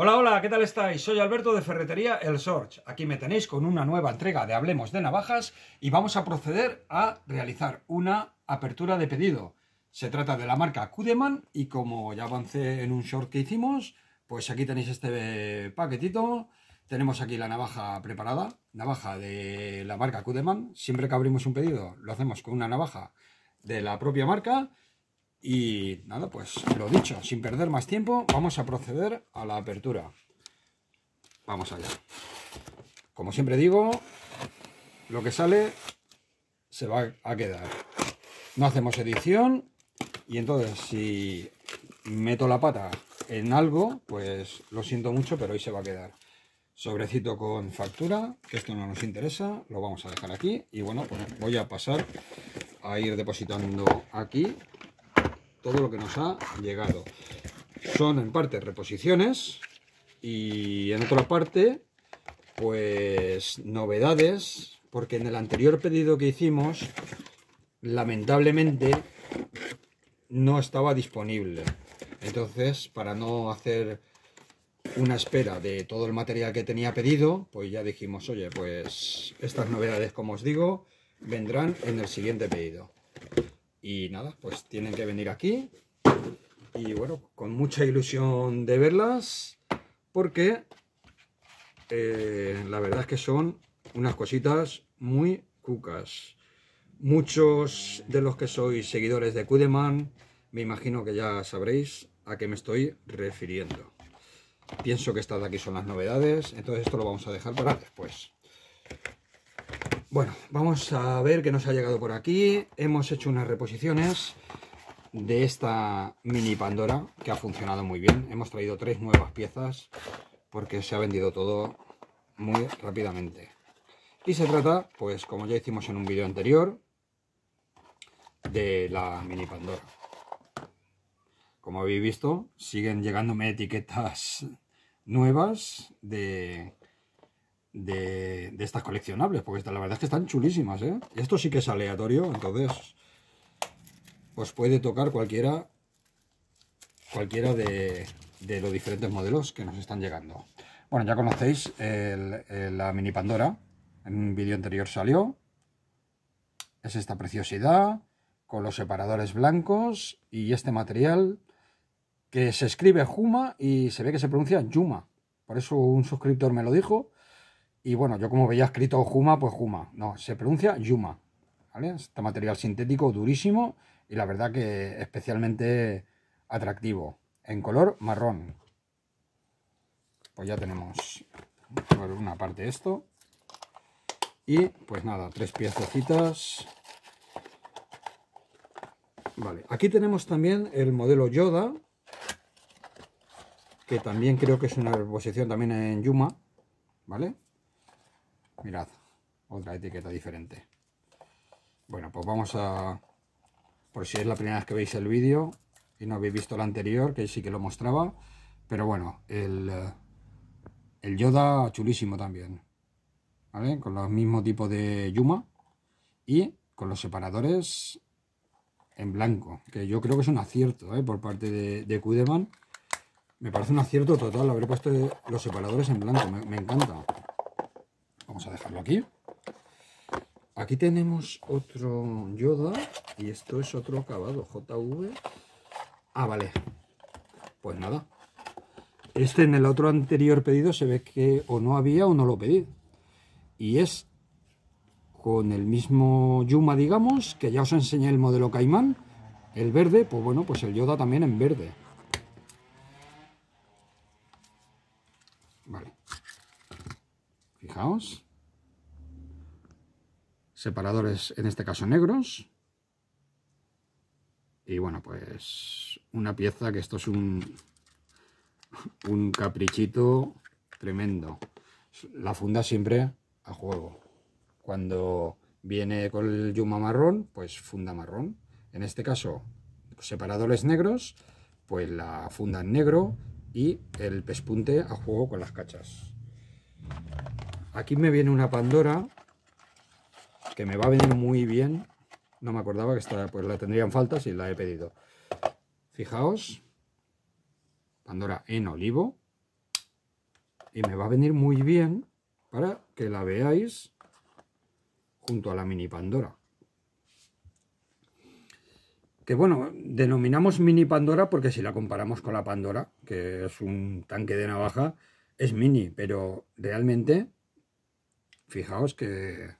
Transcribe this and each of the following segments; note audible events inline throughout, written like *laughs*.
Hola, hola, ¿qué tal estáis? Soy Alberto de Ferretería El Sorge. Aquí me tenéis con una nueva entrega de Hablemos de Navajas y vamos a proceder a realizar una apertura de pedido. Se trata de la marca Kudeman y como ya avancé en un short que hicimos, pues aquí tenéis este paquetito. Tenemos aquí la navaja preparada, navaja de la marca Kudeman. Siempre que abrimos un pedido lo hacemos con una navaja de la propia marca y nada, pues lo dicho, sin perder más tiempo, vamos a proceder a la apertura. Vamos allá. Como siempre digo, lo que sale se va a quedar. No hacemos edición y entonces si meto la pata en algo, pues lo siento mucho, pero hoy se va a quedar. Sobrecito con factura, esto no nos interesa, lo vamos a dejar aquí y bueno, pues voy a pasar a ir depositando aquí todo lo que nos ha llegado. Son en parte reposiciones y en otra parte, pues novedades, porque en el anterior pedido que hicimos, lamentablemente, no estaba disponible. Entonces, para no hacer una espera de todo el material que tenía pedido, pues ya dijimos, oye, pues estas novedades, como os digo, vendrán en el siguiente pedido. Y nada, pues tienen que venir aquí. Y bueno, con mucha ilusión de verlas, porque eh, la verdad es que son unas cositas muy cucas. Muchos de los que sois seguidores de Kudeman, me imagino que ya sabréis a qué me estoy refiriendo. Pienso que estas de aquí son las novedades, entonces esto lo vamos a dejar para después. Bueno, vamos a ver qué nos ha llegado por aquí. Hemos hecho unas reposiciones de esta mini Pandora que ha funcionado muy bien. Hemos traído tres nuevas piezas porque se ha vendido todo muy rápidamente. Y se trata, pues como ya hicimos en un vídeo anterior, de la mini Pandora. Como habéis visto, siguen llegándome etiquetas nuevas de de, estas coleccionables, porque la verdad es que están chulísimas, ¿eh? Esto sí que es aleatorio, entonces pues puede tocar cualquiera, cualquiera de, los diferentes modelos que nos están llegando. Bueno, ya conocéis la mini Pandora, en un vídeo anterior salió. Es esta preciosidad, con los separadores blancos y este material que se escribe Juma y se ve que se pronuncia Yuma. Por eso un suscriptor me lo dijo y bueno, yo como veía escrito Juma, pues Juma. No, se pronuncia Yuma. ¿vale? Este material sintético durísimo y la verdad que especialmente atractivo. En color marrón. Pues ya tenemos por una parte esto. Y pues nada, tres piececitas. Vale, aquí tenemos también el modelo Yoda, que también creo que es una reposición también en Yuma, ¿vale? Mirad, otra etiqueta diferente. Bueno, pues vamos a... Por si es la primera vez que veis el vídeo y no habéis visto el anterior, que sí que lo mostraba. Pero bueno, el, eh, el Yoda chulísimo también. ¿Vale? Con los mismo tipo de Yuma y con los separadores en blanco. Que yo creo que es un acierto ¿eh? por parte de, de Me parece un acierto total haber puesto los separadores en blanco. me encanta. Vamos a dejarlo aquí. Aquí tenemos otro Yoda y esto es otro acabado, JV. Ah, vale. Pues nada. Este en el otro anterior pedido se ve que o no había o no lo pedí. Y es con el mismo Yuma, digamos, que ya os enseñé el modelo Caimán, el verde, pues bueno, pues el Yoda también en verde. Separadores, en este caso negros. Y bueno, pues una pieza que esto es un, un caprichito tremendo. La funda siempre a juego. Cuando viene con el yuma marrón, pues funda marrón. En este caso, separadores negros, pues la funda en negro y el pespunte a juego con las cachas. Aquí me viene una Pandora que me va a venir muy bien. No me acordaba que esta, pues la tendrían falta si la he pedido. Fijaos, Pandora en olivo. Y me va a venir muy bien para que la veáis junto a la mini Pandora. Que bueno, denominamos mini Pandora porque si la comparamos con la Pandora, que es un tanque de navaja, es mini, pero realmente Fijaos que,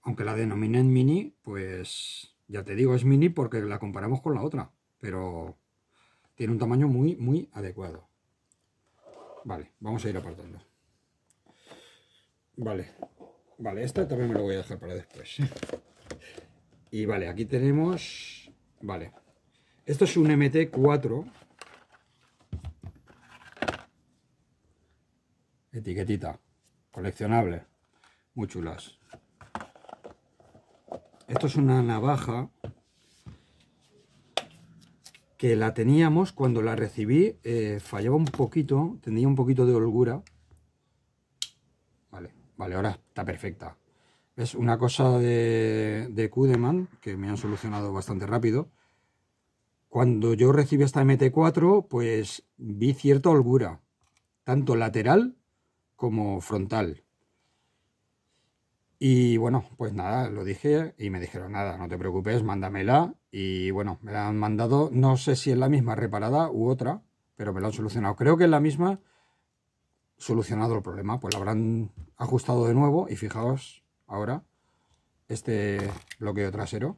aunque la denominen mini, pues ya te digo, es mini porque la comparamos con la otra, pero tiene un tamaño muy, muy adecuado. Vale, vamos a ir apartando. Vale, vale, esta también me lo voy a dejar para después. Y vale, aquí tenemos... Vale, esto es un MT4. Etiquetita, coleccionable muy chulas. Esto es una navaja que la teníamos cuando la recibí, eh, fallaba un poquito, tenía un poquito de holgura. Vale, vale, ahora está perfecta. Es una cosa de, de Kudeman que me han solucionado bastante rápido. Cuando yo recibí esta MT4, pues vi cierta holgura, tanto lateral como frontal. Y bueno, pues nada, lo dije y me dijeron nada, no te preocupes, mándamela. Y bueno, me la han mandado, no sé si es la misma reparada u otra, pero me la han solucionado. Creo que es la misma solucionado el problema, pues la habrán ajustado de nuevo y fijaos ahora este bloqueo trasero.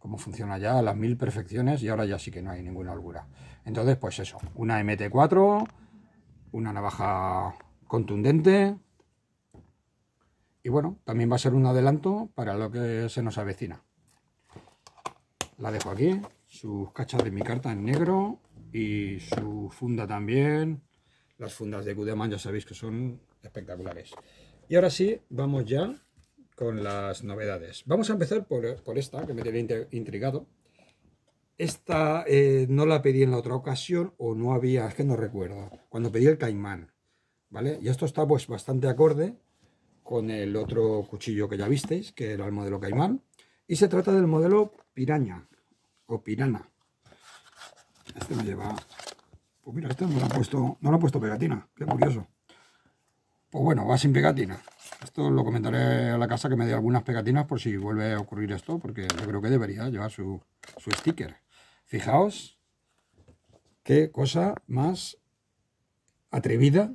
Cómo funciona ya a las mil perfecciones y ahora ya sí que no hay ninguna holgura. Entonces, pues eso, una MT4, una navaja contundente, y bueno, también va a ser un adelanto para lo que se nos avecina. La dejo aquí, sus cachas de mi carta en negro y su funda también. Las fundas de Gudeman ya sabéis que son espectaculares. Y ahora sí, vamos ya con las novedades. Vamos a empezar por, esta, que me tenía intrigado. Esta eh, no la pedí en la otra ocasión o no había, es que no recuerdo, cuando pedí el caimán. ¿Vale? Y esto está pues bastante acorde con el otro cuchillo que ya visteis, que era el modelo Caimán. Y se trata del modelo Piraña o Pirana. Este me lleva... Pues mira, este no lo ha puesto, no lo ha puesto pegatina. Qué curioso. Pues bueno, va sin pegatina. Esto lo comentaré a la casa que me dé algunas pegatinas por si vuelve a ocurrir esto, porque yo creo que debería llevar su, su sticker. Fijaos qué cosa más atrevida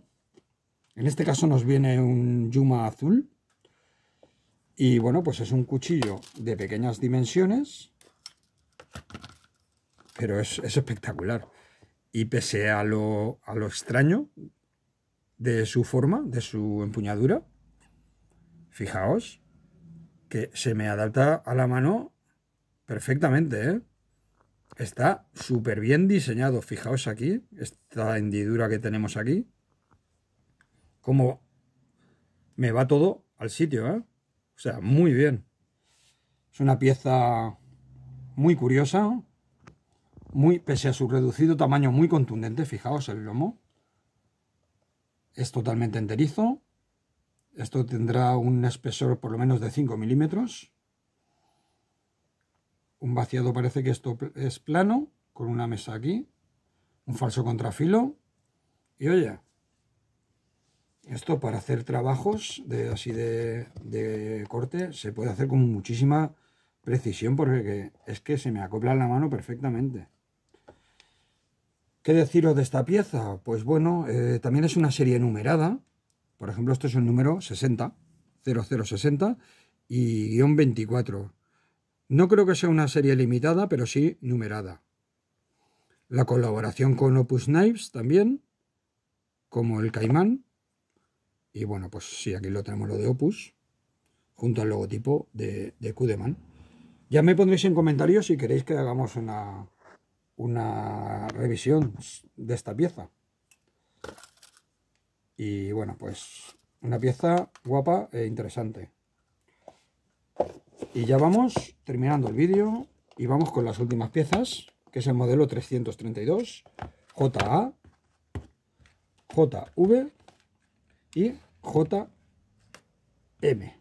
en este caso nos viene un Yuma azul. Y bueno, pues es un cuchillo de pequeñas dimensiones, pero es, espectacular. Y pese a lo, extraño de su forma, de su empuñadura, fijaos que se me adapta a la mano perfectamente, ¿eh? Está súper bien diseñado, fijaos aquí, esta hendidura que tenemos aquí como me va todo al sitio, ¿eh? O sea, muy bien. Es una pieza muy curiosa, muy, pese a su reducido tamaño, muy contundente. Fijaos el lomo. Es totalmente enterizo. Esto tendrá un espesor por lo menos de 5 milímetros. Un vaciado parece que esto es plano, con una mesa aquí. Un falso contrafilo. Y oye, esto para hacer trabajos de, así de, corte se puede hacer con muchísima precisión porque es que se me acopla la mano perfectamente. ¿Qué deciros de esta pieza? Pues bueno, eh, también es una serie numerada. Por ejemplo, esto es el número 60, 0060 y guión 24. No creo que sea una serie limitada, pero sí numerada. La colaboración con Opus Knives también, como el Caimán, y bueno, pues sí, aquí lo tenemos lo de Opus, junto al logotipo de, de Kudeman. Ya me pondréis en comentarios si queréis que hagamos una, una revisión de esta pieza. Y bueno, pues una pieza guapa e interesante. Y ya vamos terminando el vídeo y vamos con las últimas piezas, que es el modelo 332 JA, JV y JM.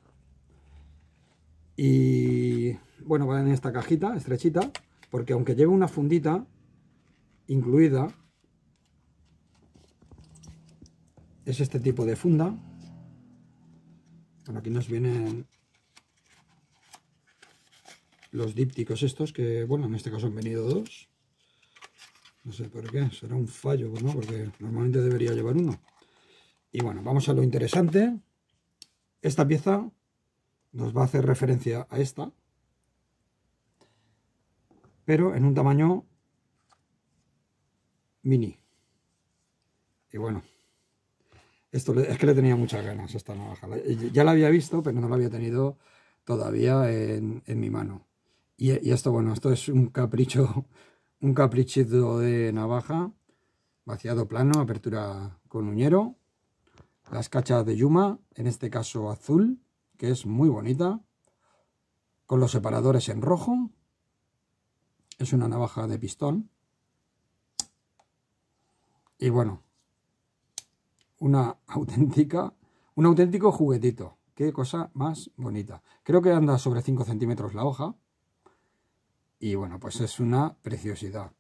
Y bueno, va en esta cajita estrechita, porque aunque lleve una fundita incluida, es este tipo de funda. Bueno, aquí nos vienen los dípticos estos, que bueno, en este caso han venido dos. No sé por qué, será un fallo, ¿no? Porque normalmente debería llevar uno. Y bueno, vamos a lo interesante. Esta pieza nos va a hacer referencia a esta, pero en un tamaño mini. Y bueno, esto es que le tenía muchas ganas esta navaja. Ya la había visto, pero no la había tenido todavía en, mi mano. Y, y, esto, bueno, esto es un capricho, un caprichito de navaja, vaciado plano, apertura con uñero las cachas de Yuma, en este caso azul, que es muy bonita, con los separadores en rojo. Es una navaja de pistón. Y bueno, una *laughs* auténtica, un auténtico juguetito. Qué cosa más bonita. Creo que anda sobre 5 centímetros la hoja. Y bueno, pues es una preciosidad.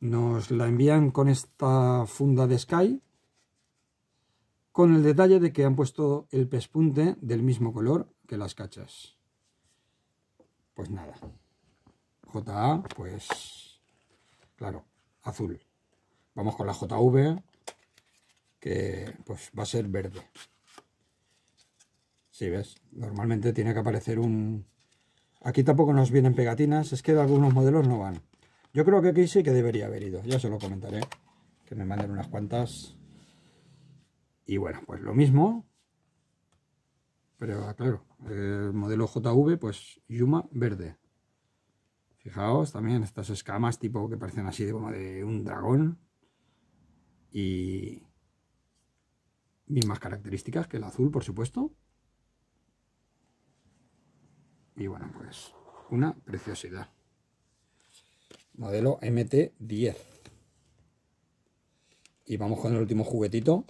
Nos la envían con esta funda de Sky, con el detalle de que han puesto el pespunte del mismo color que las cachas. Pues nada, JA, pues claro, azul. Vamos con la JV, que pues va a ser verde. Si ves, normalmente tiene que aparecer un... Aquí tampoco nos vienen pegatinas, es que de algunos modelos no van. Yo creo que aquí sí que debería haber ido, ya se lo comentaré, que me manden unas cuantas y bueno, pues lo mismo, pero claro, el modelo JV, pues Yuma verde. Fijaos también estas escamas tipo que parecen así de como de un dragón. Y mismas características que el azul, por supuesto. Y bueno, pues una preciosidad. Modelo MT10. Y vamos con el último juguetito,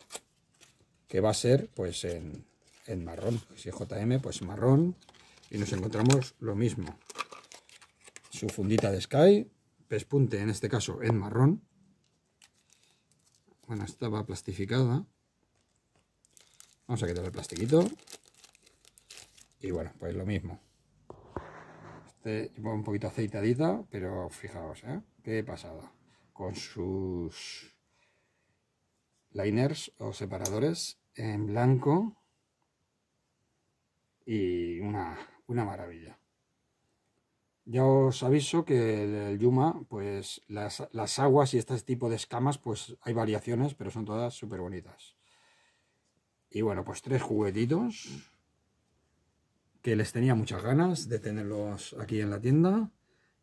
que va a ser pues en, marrón. Si es JM, pues marrón. Y nos encontramos lo mismo. Su fundita de Sky, pespunte en este caso en marrón. Bueno, estaba plastificada. Vamos a quitar el plastiquito. Y bueno, pues lo mismo. Este un poquito aceitadita, pero fijaos, ¿eh? Qué pasada. Con sus liners o separadores en blanco y una, maravilla. Ya os aviso que el, Yuma, pues las, las, aguas y este tipo de escamas, pues hay variaciones, pero son todas súper bonitas. Y bueno, pues tres juguetitos que les tenía muchas ganas de tenerlos aquí en la tienda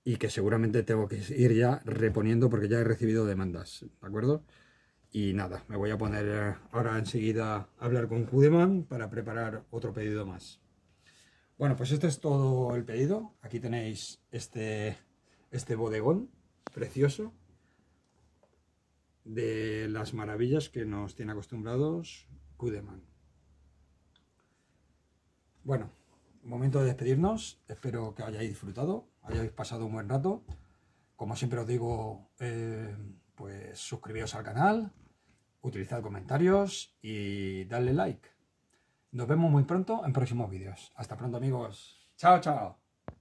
y que seguramente tengo que ir ya reponiendo porque ya he recibido demandas, ¿de acuerdo? Y nada, me voy a poner eh, ahora enseguida a hablar con Kudeman para preparar otro pedido más. Bueno, pues este es todo el pedido. Aquí tenéis este, este bodegón precioso de las maravillas que nos tiene acostumbrados Kudeman. Bueno, momento de despedirnos. Espero que hayáis disfrutado, hayáis pasado un buen rato. Como siempre os digo, eh, pues suscribíos al canal, utilizad comentarios y darle like. Nos vemos muy pronto en próximos vídeos. Hasta pronto amigos. Chao, chao.